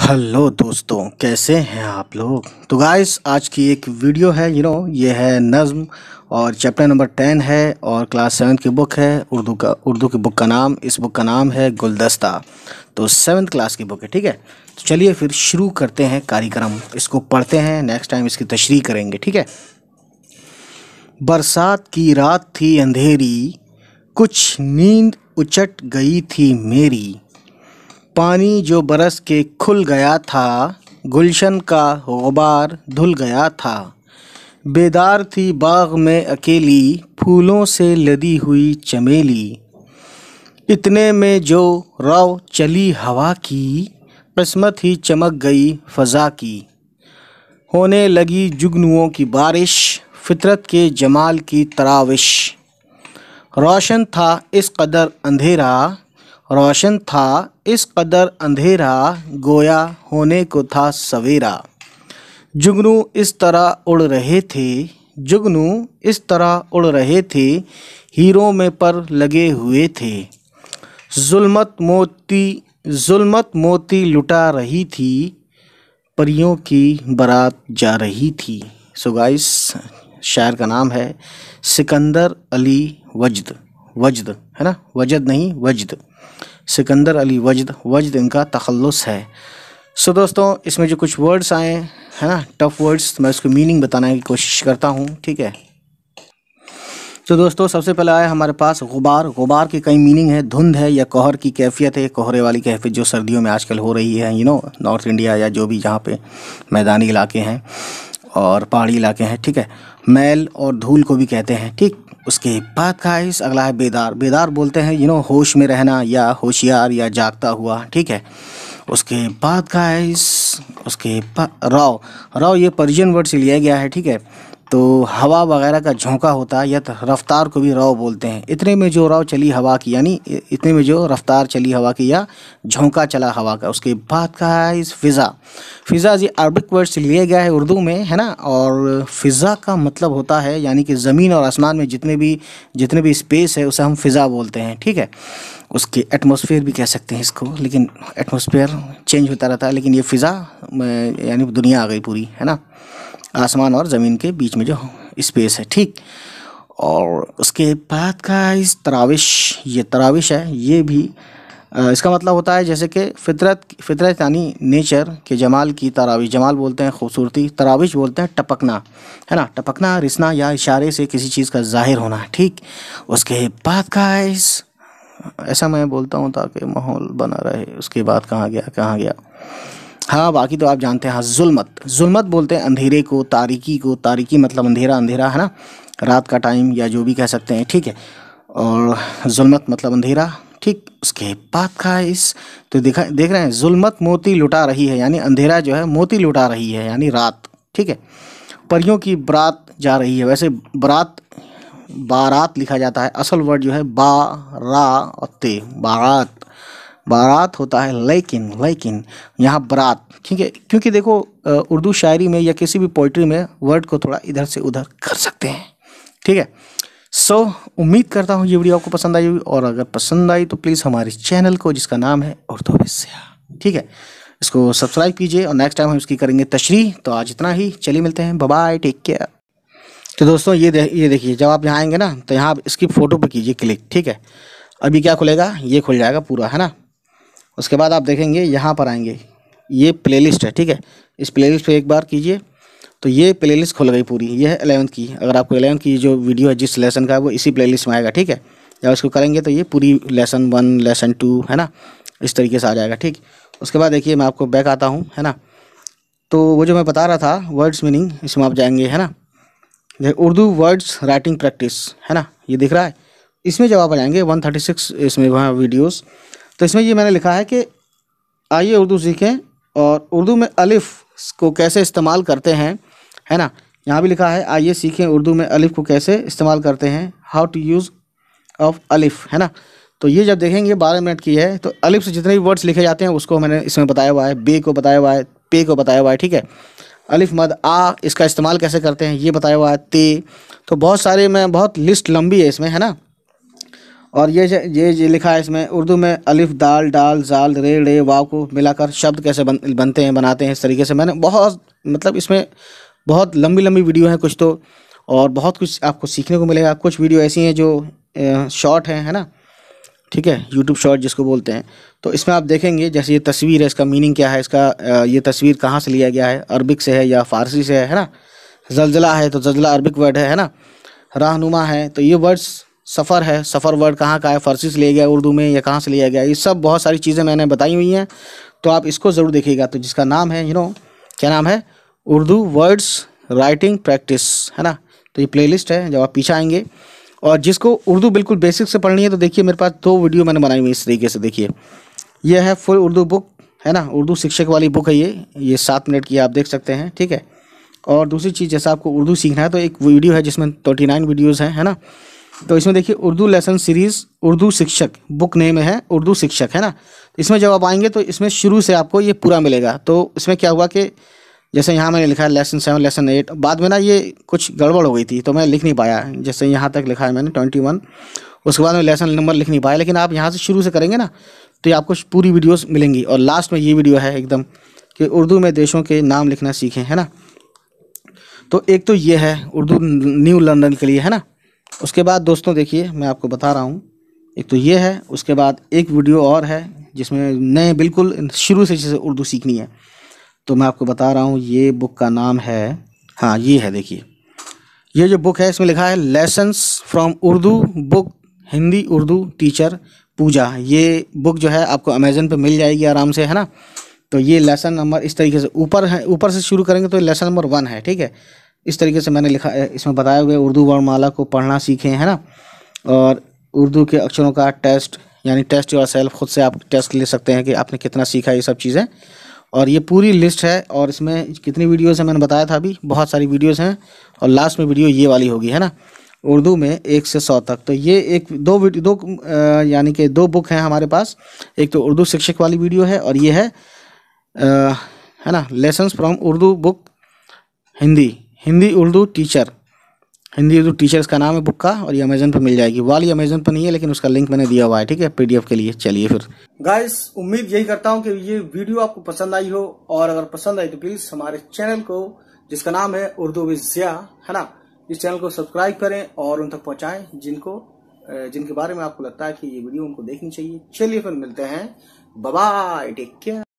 hello दोस्तों कैसे हैं आप लोग तो गाइस आज की एक वीडियो है यू नो ये है नज़म और चैप्टर नंबर टेन है और क्लास सेवन की बुक है उर्दू का उर्दू की बुक का नाम इस बुक का नाम है गुलदस्ता तो सेवन्थ क्लास की बुक है ठीक है तो चलिए फिर शुरू करते हैं कार्यक्रम इसको पढ़ते हैं नेक्स्ट टाइम इसकी तशरी करेंगे ठीक है बरसात की रात थी अंधेरी कुछ नींद उचट गई थी मेरी पानी जो बरस के खुल गया था गुलशन का गुबार धुल गया था बेदार थी बाग में अकेली फूलों से लदी हुई चमेली इतने में जो राव चली हवा की किस्मत ही चमक गई फ़ज़ा की होने लगी जुगनुओं की बारिश फितरत के जमाल की तराविश रोशन था इस कदर अंधेरा रोशन था इस कदर अंधेरा गोया होने को था सवेरा जुगनू इस तरह उड़ रहे थे जुगनू इस तरह उड़ रहे थे हीरो में पर लगे हुए थे जुल्मत मोती जुल्मत मोती लुटा रही थी परियों की बारात जा रही थी सुगाइस शायर का नाम है सिकंदर अली वजद वजद है ना वजद नहीं वजद सिकंदर अली वजद वजद इनका तखलस है सो so, दोस्तों इसमें जो कुछ वर्ड्स आए हैं ना टफ वर्ड्स तो मैं उसको मीनिंग बताने की कोशिश करता हूँ ठीक है तो दोस्तों सबसे पहले आया हमारे पास गुबार गुबार की कई मीनिंग है धुंध है या कोहर की कैफियत है कोहरे वाली कैफियत जो सर्दियों में आजकल हो रही है यू नो नॉर्थ इंडिया या जो भी जहाँ पे मैदानी इलाके हैं और पहाड़ी इलाके हैं ठीक है मैल और धूल को भी कहते हैं ठीक उसके बाद खाइस अगला है बेदार बेदार बोलते हैं यू नो होश में रहना या होशियार या जागता हुआ ठीक है उसके बाद खाइस उसके बाद रॉ रॉ ये परिजन वर्ड से लिया गया है ठीक है तो हवा वगैरह का झोंका होता है या तो रफ़्तार को भी रव बोलते हैं इतने में जो रव चली हवा की यानी इतने में जो रफ़्तार चली हवा की या झोंका चला हवा का उसके बाद का है इस फ़िज़ा फ़िज़ा जी अरबिक वर्ड से लिया गया है उर्दू में है ना और फ़िज़ा का मतलब होता है यानी कि ज़मीन और आसमान में जितने भी जितने भी स्पेस है उसे हम फ़िज़ा बोलते हैं ठीक है उसके एटमोसफियर भी कह सकते हैं इसको लेकिन एटमोसफियर चेंज होता रहता है लेकिन ये फ़िज़ा यानी दुनिया आ गई पूरी है ना आसमान और ज़मीन के बीच में जो स्पेस है ठीक और उसके बाद का इस तराविश ये तराविश है ये भी इसका मतलब होता है जैसे कि फितरत फितरत यानी नेचर के जमाल की तरावी जमाल बोलते हैं खूबसूरती तराविश बोलते हैं टपकना है ना टपकना रिसना या इशारे से किसी चीज़ का जाहिर होना ठीक उसके बाद का इस ऐसा मैं बोलता हूँ ताकि माहौल बना रहे उसके बाद कहाँ गया कहाँ गया हाँ बाकी तो आप जानते हैं हाँ जुलमत जुलमत बोलते हैं अंधेरे को तारीकी को तारीकी मतलब अंधेरा अंधेरा है ना रात का टाइम या जो भी कह सकते हैं ठीक है और जुलमत मतलब अंधेरा ठीक उसके बाद का इस तो देखा देख रहे हैं जुलमत मोती लुटा रही है यानी अंधेरा जो है मोती लुटा रही है यानी रात ठीक है परियों की बरात जा रही है वैसे बरात बारात लिखा जाता है असल वर्ड जो है बा रा और ते बारात बारात होता है लेकिन लेकिन यहाँ बारात ठीक है क्योंकि देखो उर्दू शायरी में या किसी भी पोइट्री में वर्ड को थोड़ा इधर से उधर कर सकते हैं ठीक है सो so, उम्मीद करता हूँ ये वीडियो आपको पसंद आई होगी और अगर पसंद आई तो प्लीज़ हमारे चैनल को जिसका नाम है उर्दू विस्या ठीक है इसको सब्सक्राइब कीजिए और नेक्स्ट टाइम हम इसकी करेंगे तशरी तो आज इतना ही चलिए मिलते हैं बाय टेक केयर तो दोस्तों ये दे, ये देखिए जब आप यहाँ आएंगे ना तो यहाँ आप इसकी फ़ोटो पर कीजिए क्लिक ठीक है अभी क्या खुलेगा ये खुल जाएगा पूरा है ना उसके बाद आप देखेंगे यहाँ पर आएंगे ये प्लेलिस्ट है ठीक है इस प्लेलिस्ट पे एक बार कीजिए तो ये प्लेलिस्ट खुल गई पूरी ये है एलेवंथ की अगर आपको एलेवंथ की जो वीडियो है जिस लेसन का वो इसी प्ले में आएगा ठीक है या इसको करेंगे तो ये पूरी लेसन वन लेसन टू है ना इस तरीके से आ जाएगा ठीक उसके बाद देखिए मैं आपको बैक आता हूँ है ना तो वो जो मैं बता रहा था वर्ड्स मीनिंग इसमें आप जाएंगे है ना उर्दू वर्ड्स राइटिंग प्रैक्टिस है ना ये दिख रहा है इसमें जब आप आ जाएंगे वन थर्टी सिक्स इसमें वहाँ वीडियोज़ तो इसमें ये मैंने लिखा है कि आइए उर्दू सीखें और उर्दू में अलिफ़ को कैसे इस्तेमाल करते हैं है ना यहाँ भी लिखा है आइए सीखें उर्दू में अलिफ़ को कैसे इस्तेमाल करते हैं हाउ टू यूज़ ऑफ अलिफ़ है ना तो ये जब देखेंगे बारह मिनट की है तो अलिफ से जितने भी वर्ड्स लिखे जाते हैं उसको मैंने इसमें बताया हुआ है बे को बताया हुआ है पे को बताया हुआ है ठीक है अलिफ मद आ इसका इस्तेमाल कैसे करते हैं ये बताया हुआ है ते तो बहुत सारे मैं बहुत लिस्ट लंबी है इसमें है ना और ये ये लिखा है इसमें उर्दू में अलिफ दाल डाल जाल रे रे वाव को मिलाकर शब्द कैसे बन, बनते हैं बनाते हैं इस तरीके से मैंने बहुत मतलब इसमें बहुत लंबी लंबी वीडियो हैं कुछ तो और बहुत कुछ आपको सीखने को मिलेगा कुछ वीडियो ऐसी हैं जो शॉर्ट हैं है ना ठीक है यूट्यूब शॉर्ट जिसको बोलते हैं तो इसमें आप देखेंगे जैसे ये तस्वीर है इसका मीनिंग क्या है इसका ये तस्वीर कहाँ से लिया गया है अरबिक से है या फारसी से है ना जलजला है तो जलजला अरबिक वर्ड है है ना रहनुमा है तो ये वर्ड्स सफ़र है सफ़र वर्ड कहाँ का है फ़ारसी से लिया गया उर्दू में या कहाँ से लिया गया ये सब बहुत सारी चीज़ें मैंने बताई हुई हैं तो आप इसको ज़रूर देखिएगा तो जिसका नाम है यू नो क्या नाम है उर्दू वर्ड्स राइटिंग प्रैक्टिस है ना तो ये प्लेलिस्ट है जब आप पीछे आएंगे और जिसको उर्दू बिल्कुल बेसिक से पढ़नी है तो देखिए मेरे पास दो वीडियो मैंने बनाई हुई इस तरीके से देखिए यह है फुल उर्दू बुक है ना उर्दू शिक्षक वाली बुक है ये ये सात मिनट की आप देख सकते हैं ठीक है और दूसरी चीज़ जैसा आपको उर्दू सीखना है तो एक वीडियो है जिसमें ट्वेंटी नाइन वीडियोज़ हैं है ना तो इसमें देखिए उर्दू लेसन सीरीज़ उर्दू शिक्षक बुक नेम है उर्दू शिक्षक है ना इसमें जब आप आएंगे तो इसमें शुरू से आपको ये पूरा मिलेगा तो इसमें क्या हुआ कि जैसे यहाँ मैंने लिखा है लेसन सेवन लेसन एट बाद में ना ये कुछ गड़बड़ हो गई थी तो मैं लिख नहीं पाया जैसे यहाँ तक लिखा है मैंने ट्वेंटी वन उसके बाद में लेसन नंबर लिख नहीं पाया लेकिन आप यहाँ से शुरू से करेंगे ना तो ये आपको पूरी वीडियोस मिलेंगी और लास्ट में ये वीडियो है एकदम कि उर्दू में देशों के नाम लिखना सीखें है ना तो एक तो ये है उर्दू न्यू लर्नर के लिए है ना उसके बाद दोस्तों देखिए मैं आपको बता रहा हूँ एक तो ये है उसके बाद एक वीडियो और है जिसमें नए बिल्कुल शुरू से जैसे उर्दू सीखनी है तो मैं आपको बता रहा हूँ ये बुक का नाम है हाँ ये है देखिए ये जो बुक है इसमें लिखा है lessons from Urdu book Hindi Urdu teacher Pooja ये बुक जो है आपको अमेज़न पे मिल जाएगी आराम से है ना तो ये लेसन नंबर इस तरीके से ऊपर है ऊपर से शुरू करेंगे तो लेसन नंबर वन है ठीक है इस तरीके से मैंने लिखा इसमें बताया हुआ उर्दू वर्णमाला को पढ़ना सीखें है ना और उर्दू के अक्षरों का टेस्ट यानी टेस्ट योर सेल्फ खुद से आप टेस्ट ले सकते हैं कि आपने कितना सीखा ये सब चीज़ें और ये पूरी लिस्ट है और इसमें कितनी वीडियोज़ हैं मैंने बताया था अभी बहुत सारी वीडियोज़ हैं और लास्ट में वीडियो ये वाली होगी है ना उर्दू में एक से सौ तक तो ये एक दो दो यानी कि दो बुक हैं हमारे पास एक तो उर्दू शिक्षक वाली वीडियो है और ये है आ, है ना lessons from Urdu book Hindi Hindi Urdu teacher Hindi Urdu teachers का नाम है बुक का और ये अमेजन पर मिल जाएगी वाली अमेजन पर नहीं है लेकिन उसका लिंक मैंने दिया हुआ है ठीक है पीडीएफ के लिए चलिए फिर गाइस उम्मीद यही करता हूँ कि ये वीडियो आपको पसंद आई हो और अगर पसंद आई तो प्लीज हमारे चैनल को जिसका नाम है उर्दू विद जिया है ना इस चैनल को सब्सक्राइब करें और उन तक पहुँचाए जिनको जिनके बारे में आपको लगता है कि ये वीडियो उनको देखनी चाहिए चलिए फिर मिलते हैं बाय टेक केयर